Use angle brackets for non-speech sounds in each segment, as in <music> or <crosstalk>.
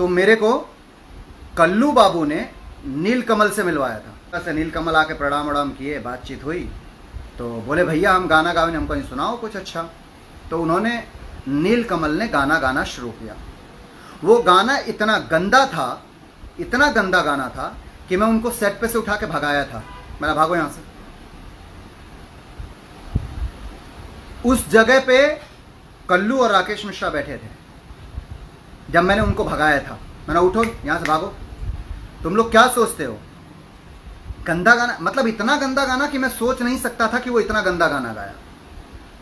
तो मेरे को कल्लू बाबू ने नीलकमल से मिलवाया था तो से नीलकमल आके प्रणाम उड़ाम किए बातचीत हुई तो बोले भैया हम गाना गावे हमको नहीं सुनाओ कुछ अच्छा तो उन्होंने नीलकमल ने गाना गाना शुरू किया वो गाना इतना गंदा था इतना गंदा गाना था कि मैं उनको सेट पे से उठा के भगाया था मेरा भागो यहां से उस जगह पे कल्लू और राकेश मिश्रा बैठे थे जब मैंने उनको भगाया था मैंने उठो यहाँ से भागो तुम लोग क्या सोचते हो गंदा गाना मतलब इतना गंदा गाना कि मैं सोच नहीं सकता था कि वो इतना गंदा गाना गाया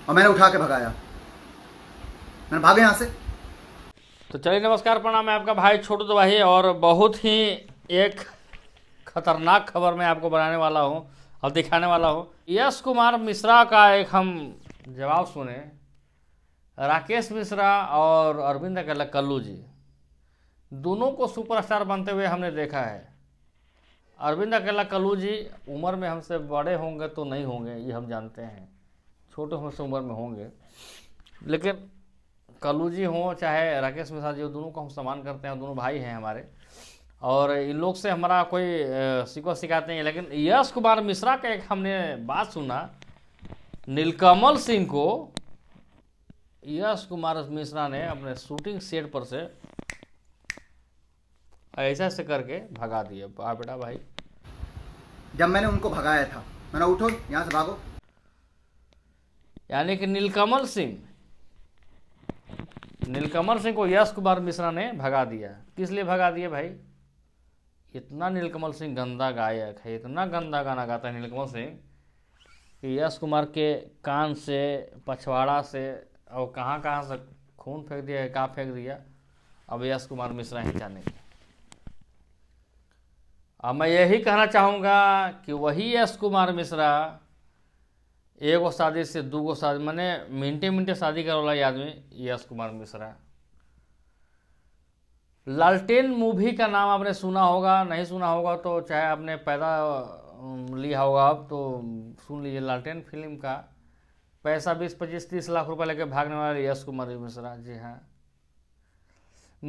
और मैंने उठा के भगाया मैंने भागे यहाँ से तो चलिए नमस्कार प्रणाम मैं आपका भाई छोटू तो भाई और बहुत ही एक खतरनाक खबर मैं आपको बनाने वाला हूँ और दिखाने वाला हूँ यश कुमार मिश्रा का एक हम जवाब सुने राकेश मिश्रा और अरविंद अकेला कल्लू जी दोनों को सुपरस्टार बनते हुए हमने देखा है अरविंद अकेला कल्लू जी उम्र में हमसे बड़े होंगे तो नहीं होंगे ये हम जानते हैं छोटे हमसे उम्र में होंगे लेकिन कल्लू जी हों चाहे राकेश मिश्रा जी हो दोनों को हम सम्मान करते हैं दोनों भाई हैं हमारे और इन लोग से हमारा कोई सिको सिखाते हैं लेकिन यश कुमार मिश्रा का एक हमने बात सुना नीलकमल सिंह को यश कुमार मिश्रा ने अपने शूटिंग सेट पर से ऐसा से करके भगा दिए बेटा भाई जब मैंने उनको भगाया था मैंने उठो यहाँ से भागो यानी कि नीलकमल सिंह नीलकमल सिंह को यश कुमार मिश्रा ने भगा दिया किस लिए भगा दिया भाई इतना नीलकमल सिंह गंदा गायक है इतना गंदा गाना गाता है नीलकमल सिंह कि यश कुमार के कान से पछवाड़ा से और कहाँ कहाँ से खून फेंक दिया कहाँ फेंक दिया अब यश कुमार मिश्रा ही जानेंगे अब मैं यही कहना चाहूँगा कि वही यश कुमार मिश्रा एगो शादी से दूगो शादी मैंने मिनटे मिनटे शादी करवाला आदमी यश कुमार मिश्रा लालटेन मूवी का नाम आपने सुना होगा नहीं सुना होगा तो चाहे आपने पैदा लिया होगा अब तो सुन लीजिए लालटेन फिल्म का पैसा बीस पच्चीस तीस लाख रुपए लेके भागने वाले यश कुमार मिश्रा जी हाँ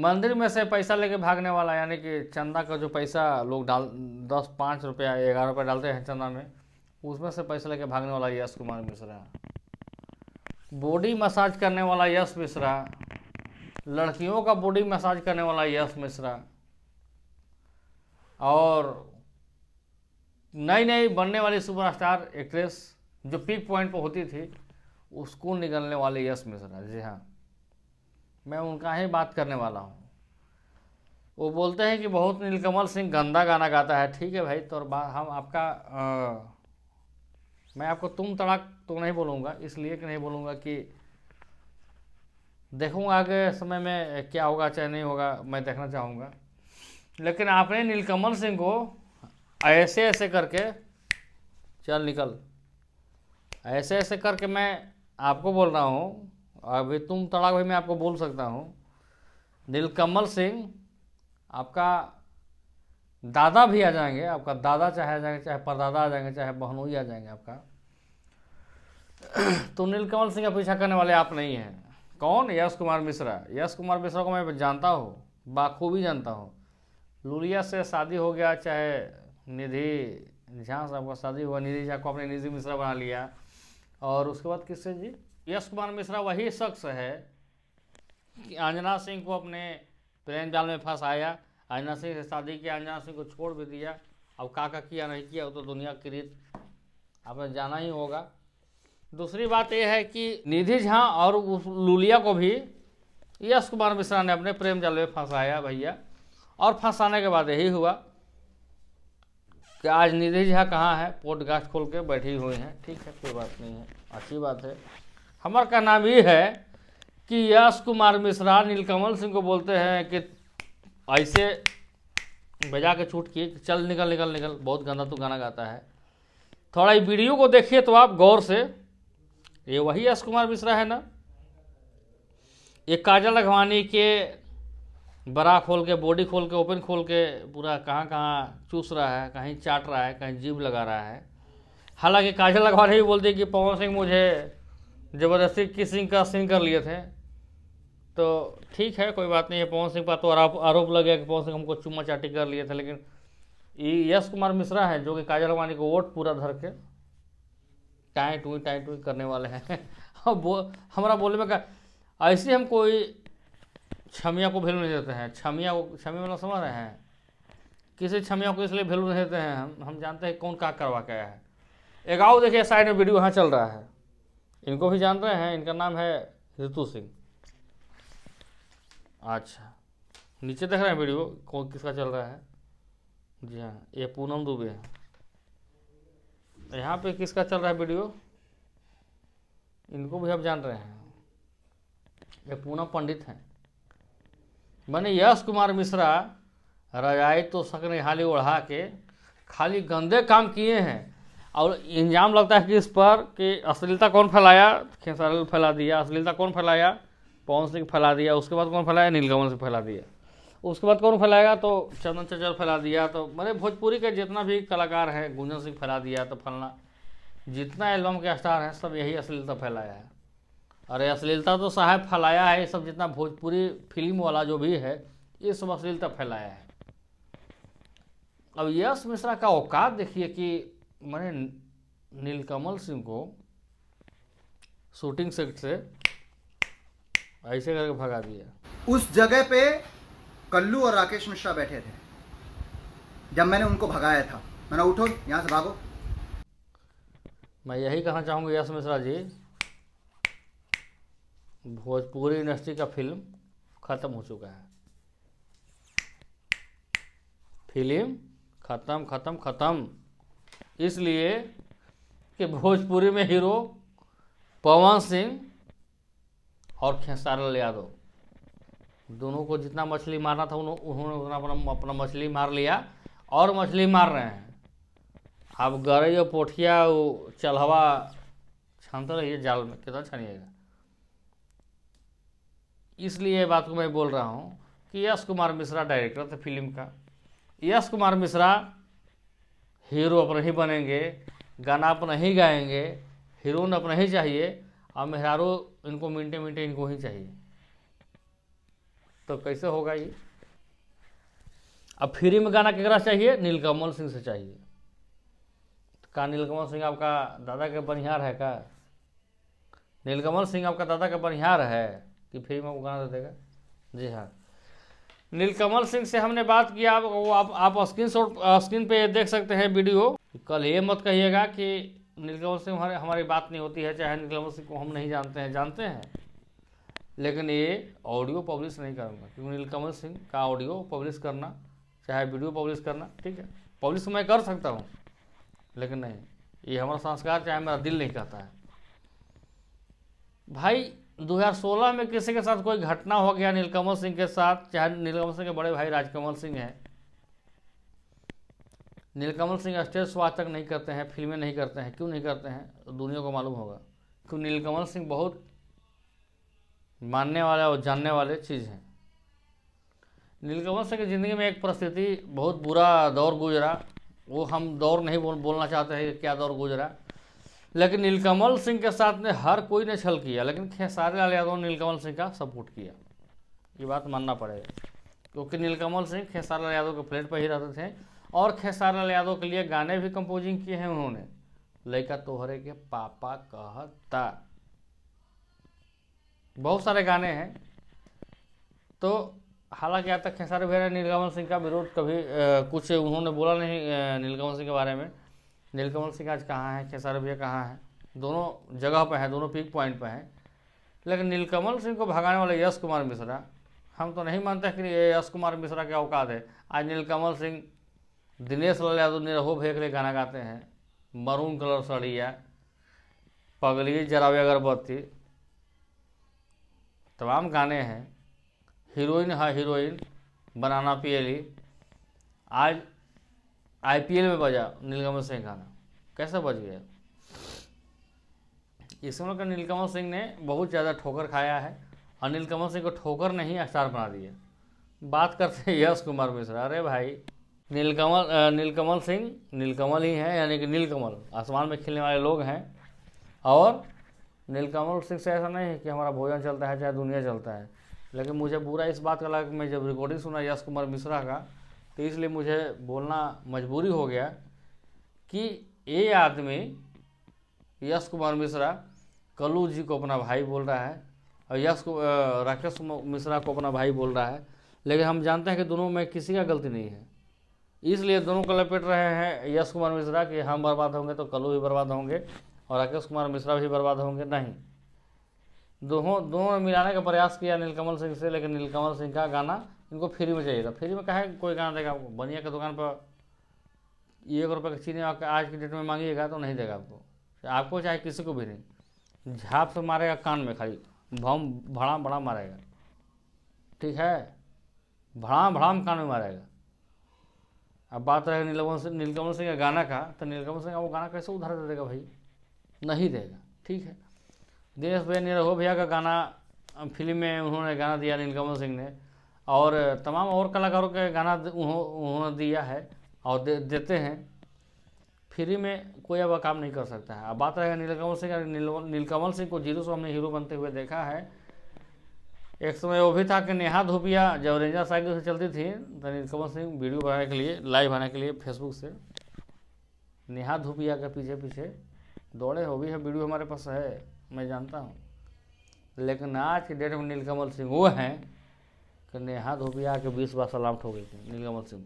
मंदिर में से पैसा लेके भागने वाला यानी कि चंदा का जो पैसा लोग डाल दस पाँच रुपया ग्यारह रुपया डालते हैं चंदा में उसमें से पैसा लेके भागने वाला यश कुमार मिश्रा बॉडी मसाज करने वाला यश मिश्रा लड़कियों का बॉडी मसाज करने वाला यश मिश्रा और नई नई बनने वाली सुपरस्टार एक्ट्रेस जो पीक पॉइंट पर होती थी उसको निकलने वाले यश मिश्रा जी हाँ मैं उनका ही बात करने वाला हूँ वो बोलते हैं कि बहुत नीलकमल सिंह गंदा गाना गाता है ठीक है भाई तो हम आपका आ, मैं आपको तुम तड़ाक तो नहीं बोलूँगा इसलिए कि नहीं बोलूँगा कि देखूँगा आगे समय में क्या होगा चाहे नहीं होगा मैं देखना चाहूँगा लेकिन आपने नीलकमल सिंह को ऐसे ऐसे करके चल निकल ऐसे ऐसे करके मैं आपको बोल रहा हूँ अभी तुम तड़ाक भाई मैं आपको बोल सकता हूँ नीलकमल सिंह आपका दादा भी आ जाएंगे आपका दादा चाहे आ जाएंगे चाहे परदादा आ जाएंगे चाहे बहनोई आ जाएंगे आपका <clears throat> तो नीलकमल सिंह का पीछा करने वाले आप नहीं हैं कौन यश कुमार मिश्रा यश कुमार मिश्रा को मैं जानता हूँ बाखूबी जानता हूँ लुलिया से शादी हो गया चाहे निधि झा साहब का शादी हुआ निधि झा को अपने निधि मिश्रा बना लिया और उसके बाद किससे जी यश कुमार मिश्रा वही शख्स है कि अंजना सिंह को अपने प्रेम जाल में फंसाया अंजना सिंह से शादी किया अंजना सिंह को छोड़ भी दिया अब का का किया नहीं किया वो तो दुनिया की रीत आपने जाना ही होगा दूसरी बात यह है कि निधि झा और उस लुलिया को भी यश कुमार मिश्रा ने अपने प्रेम जाल में फंसाया भैया और फंसाने के बाद यही हुआ कि आज निधि झा कहाँ है पॉडकास्ट खोल के बैठी हुई हैं ठीक है कोई बात नहीं है अच्छी बात है हमार का नाम ये है कि यश कुमार मिश्रा नीलकमल सिंह को बोलते हैं कि ऐसे भेजा के छूट किए कि चल निकल निकल निकल बहुत गंदा तो गाना गाता है थोड़ा ही वीडियो को देखिए तो आप गौर से ये वही यश कुमार मिश्रा है ना ये काजल अघवानी के बड़ा खोल के बॉडी खोल के ओपन खोल के पूरा कहाँ कहाँ चूस रहा है कहीं चाट रहा है कहीं जीभ लगा रहा है हालांकि काजल अखबार ही बोलती कि पवन सिंह मुझे ज़बरदस्ती किसिंग का सिंह कर लिए थे तो ठीक है कोई बात नहीं है पवन सिंह पर तो आरोप लग गया कि पवन सिंह हमको चुम्मा चाटी कर लिए थे लेकिन यश कुमार मिश्रा है जो कि काजल अडवाणी को वोट पूरा धर के टाई टुई टाई टुई करने वाले हैं और <laughs> बो, हमारा बोलने में का ऐसे हम कोई छमिया को वैल्यू नहीं देते हैं छमिया को छमिया मतलब समझ रहे हैं किसी छमिया को इसलिए वैल्यू नहीं देते हैं हम हम जानते हैं कौन कहाँ करवा गया है एगाव देखिए साइड में वीडियो यहाँ चल रहा है इनको भी जान रहे हैं इनका नाम है रितु सिंह अच्छा नीचे देख रहे हैं वीडियो कौन किसका चल रहा है जी हाँ ये पूनम दुबे है यहाँ पे किसका चल रहा है वीडियो इनको भी आप जान रहे हैं ये पूनम पंडित हैं मैंने यश कुमार मिश्रा रजाई तो नहीं हाली ओढ़ा के खाली गंदे काम किए हैं और इंजाम लगता है कि इस पर कि अश्लीलता कौन फैलाया खेसारल फैला दिया अश्लीलता कौन फैलाया पवन सिंह फैला दिया उसके बाद कौन फैलाया नीलकमल से फैला दिया उसके बाद कौन फैलाएगा तो चंदन चचर फैला दिया तो मैंने भोजपुरी के जितना भी कलाकार हैं गुंजन सिंह फैला दिया तो फलना जितना एल्बम के स्टार हैं सब यही अश्लीलता फैलाया है अरे अश्लीलता तो साहब फैलाया है ये सब जितना भोजपुरी फिल्म वाला जो भी है ये सब अश्लीलता फैलाया है अब यश मिश्रा का औकात देखिए कि मैंने नीलकमल सिंह को शूटिंग सेट से ऐसे करके भगा दिया उस जगह पे कल्लू और राकेश मिश्रा बैठे थे जब मैंने उनको भगाया था मैंने उठो यहाँ से भागो मैं यही कहना चाहूँगा यश मिश्रा जी भोजपुरी इंडस्ट्री का फिल्म ख़त्म हो चुका है फिल्म ख़त्म ख़त्म ख़त्म इसलिए कि भोजपुरी में हीरो पवन सिंह और लाल यादव दोनों को जितना मछली मारना था उन्होंने उतना अपना अपना मछली मार लिया और मछली मार रहे हैं अब गरे और पोठिया छंत रही है जाल में कितना छानिएगा इसलिए ये बात को मैं बोल रहा हूँ कि यश कुमार मिश्रा डायरेक्टर थे फिल्म का यश कुमार मिश्रा हीरो अपने ही बनेंगे गाना अपना ही गाएंगे हीरोइन अपना ही चाहिए और मेहरारू इनको मिनटे मिनटे इनको ही चाहिए तो कैसे होगा ये अब फ्री में गाना केकरा चाहिए नीलकमल सिंह से चाहिए तो का नीलकमल सिंह आपका दादा के बनिहार है का नीलकमल सिंह आपका दादा का बनिहार है कि फ्री में उगा तो देगा जी हाँ नीलकमल सिंह से हमने बात किया आप वो आप आप स्क्रीन शॉट स्क्रीन पे देख सकते हैं वीडियो कल ये मत कहिएगा कि नीलकमल सिंह हमारे हमारी बात नहीं होती है चाहे नीलकमल सिंह को हम नहीं जानते हैं जानते हैं लेकिन ये ऑडियो पब्लिश नहीं करूँगा क्योंकि नीलकमल सिंह का ऑडियो पब्लिश करना चाहे वीडियो पब्लिश करना ठीक है पब्लिश तो मैं कर सकता हूँ लेकिन नहीं ये हमारा संस्कार चाहे मेरा दिल नहीं कहता है भाई 2016 तो में किसी के साथ कोई घटना हो गया नीलकमल सिंह के साथ चाहे नीलकमल सिंह के बड़े भाई राजकमल सिंह हैं नीलकमल सिंह स्टेज शो तक नहीं करते हैं फिल्में नहीं करते हैं क्यों नहीं करते हैं तो दुनिया को मालूम होगा क्यों नीलकमल सिंह बहुत मानने वाले और जानने वाले चीज़ हैं नीलकमल सिंह की ज़िंदगी में एक परिस्थिति बहुत बुरा दौर गुजरा वो हम दौर नहीं बोल बोलना चाहते हैं क्या दौर गुजरा लेकिन नीलकमल सिंह के साथ में हर कोई ने छल किया लेकिन खेसारी लाल यादव ने नीलकमल सिंह का सपोर्ट किया ये बात मानना पड़ेगा क्योंकि नीलकमल सिंह खेसारी लाल यादव के प्लेट पर ही रहते थे और खेसारी लाल यादव के लिए गाने भी कंपोजिंग किए हैं उन्होंने लड़का तोहरे के पापा कहता बहुत सारे गाने हैं तो हालांकि आज तक खेसारी भैया नीलकमल सिंह का विरोध कभी आ, कुछ उन्होंने बोला नहीं नीलकमल सिंह के बारे में नीलकमल सिंह आज कहाँ है खेसार भैया कहाँ है दोनों जगह पर हैं दोनों पिक पॉइंट पर हैं लेकिन नीलकमल सिंह को भगाने वाले यश कुमार मिश्रा हम तो नहीं मानते कि ये यश कुमार मिश्रा के औकात है आज नीलकमल सिंह दिनेश लाल यादव निरहो भेख ले गाना गाते हैं मरून कलर सड़िया पगली जरावे अगरबत्ती तमाम गाने हैं हीरोइन है हीरोइन बनाना पियली आज आईपीएल में बजा नीलकमल सिंह गाना कैसा बज गया इस समय का नीलकमल सिंह ने बहुत ज़्यादा ठोकर खाया है और नीलकमल सिंह को ठोकर नहीं स्टार बना दिया बात करते हैं यश कुमार मिश्रा अरे भाई नीलकमल नीलकमल सिंह नीलकमल ही है यानी कि नीलकमल आसमान में खिलने वाले लोग हैं और नीलकमल सिंह से ऐसा नहीं है कि हमारा भोजन चलता है चाहे दुनिया चलता है लेकिन मुझे बुरा इस बात का लगा कि मैं जब रिकॉर्डिंग सुना यश कुमार मिश्रा का तो इसलिए मुझे बोलना मजबूरी हो गया कि ये आदमी यश कुमार मिश्रा कलू जी को अपना भाई बोल रहा है और यश राकेश मिश्रा को अपना भाई बोल रहा है लेकिन हम जानते हैं कि दोनों में किसी का गलती नहीं है इसलिए दोनों को लपेट रहे हैं यश कुमार मिश्रा कि हम बर्बाद होंगे तो कलू भी बर्बाद होंगे और राकेश कुमार मिश्रा भी बर्बाद होंगे नहीं दोनों दोनों ने मिलाने का प्रयास किया नीलकमल सिंह से लेकिन नीलकमल सिंह का गाना इनको फ्री में चाहिए था फ्री में कहा कोई गाना देगा आपको बनिया के दुकान पर एक रुपये की चीनी आज की डेट में मांगिएगा तो नहीं देगा आपको आपको चाहे किसी को भी नहीं झाप से मारेगा कान में खाली भम भड़ाम भड़ाम मारेगा ठीक है भड़ाम भड़ाम कान में मारेगा अब बात रहेगा नीलकमल सिंह नीलकमल सिंह का गाना का तो नीलकमल सिंह वो गाना कैसे उधार दे देगा भाई नहीं देगा ठीक है दिनेश भैया निरहो भैया का गाना फिल्म में उन्होंने गाना दिया नीलकमल सिंह ने और तमाम और कलाकारों के गाना उन्होंने दिया है और दे, देते हैं फ्री में कोई अब काम नहीं कर सकता है अब बात रहेगा नीलकमल सिंह नीलकमल सिंह को जीरो से हमने हीरो बनते हुए देखा है एक समय वो भी था कि नेहा धोपिया जब रेंजर साइकिल से चलती थी तो नीलकमल सिंह वीडियो बनाने के लिए लाइव आने के लिए फेसबुक से नेहा धोपिया के पीछे पीछे दौड़े हो भी है वीडियो हमारे पास है मैं जानता हूँ लेकिन आज की डेट में नीलकमल सिंह वो हैं तो नेहा धोबिया के बीस बार सलाम ठोक नीलकमल सिंह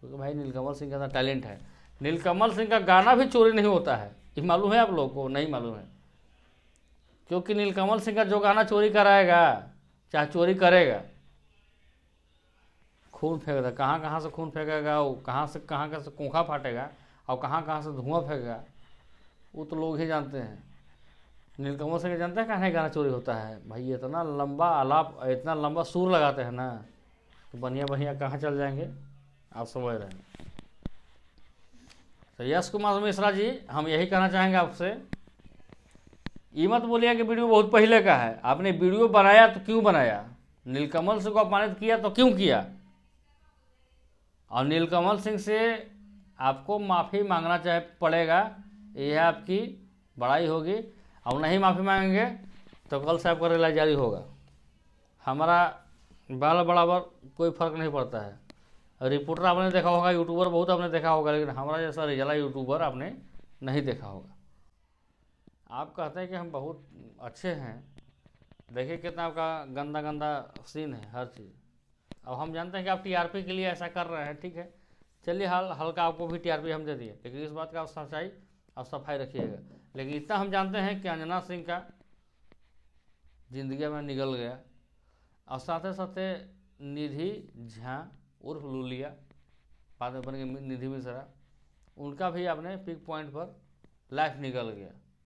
क्योंकि भाई नीलकमल सिंह का टैलेंट है नीलकमल सिंह का गाना भी चोरी नहीं होता है ये मालूम है आप लोगों को नहीं मालूम है क्योंकि नीलकमल सिंह का जो गाना चोरी कराएगा चाहे चोरी करेगा खून फेंकता कहाँ कहाँ से खून फेंकेगा वो कहाँ से कहाँ कहाँ से कोखा फाटेगा और कहाँ कहाँ से धुआं फेंकेगा वो तो लोग ही जानते हैं नीलकमल सिंह जानते हैं कहने गाना चोरी होता है भाई इतना लंबा आलाप इतना लंबा सुर लगाते हैं ना तो बढ़िया बढ़िया कहाँ चल जाएंगे आप समझ रहे हैं तो यश कुमार मिश्रा जी हम यही कहना चाहेंगे आपसे ये मत बोलिए कि वीडियो बहुत पहले का है आपने वीडियो बनाया तो क्यों बनाया नीलकमल सिंह को अपमानित किया तो क्यों किया और नीलकमल सिंह से आपको माफ़ी मांगना चाहे पड़ेगा यह आपकी बड़ाई होगी और नहीं माफ़ी मांगेंगे तो कल साहब का रिलाई जारी होगा हमारा बाल बराबर कोई फर्क नहीं पड़ता है रिपोर्टर आपने देखा होगा यूट्यूबर बहुत आपने देखा होगा लेकिन हमारा जैसा रिजला यूट्यूबर आपने नहीं देखा होगा आप कहते हैं कि हम बहुत अच्छे हैं देखिए कितना आपका गंदा गंदा सीन है हर चीज़ अब हम जानते हैं कि आप टीआरपी के लिए ऐसा कर रहे हैं ठीक है चलिए हल हल्का आपको भी टीआरपी हम दे दिए लेकिन इस बात का आप सच्चाई और सफाई रखिएगा लेकिन इतना हम जानते हैं कि अंजना सिंह का जिंदगी में निकल गया और साथ साथ निधि झा उर्फ लुलिया बाद में बन गए निधि मिश्रा उनका भी अपने पिक पॉइंट पर लाइफ निकल गया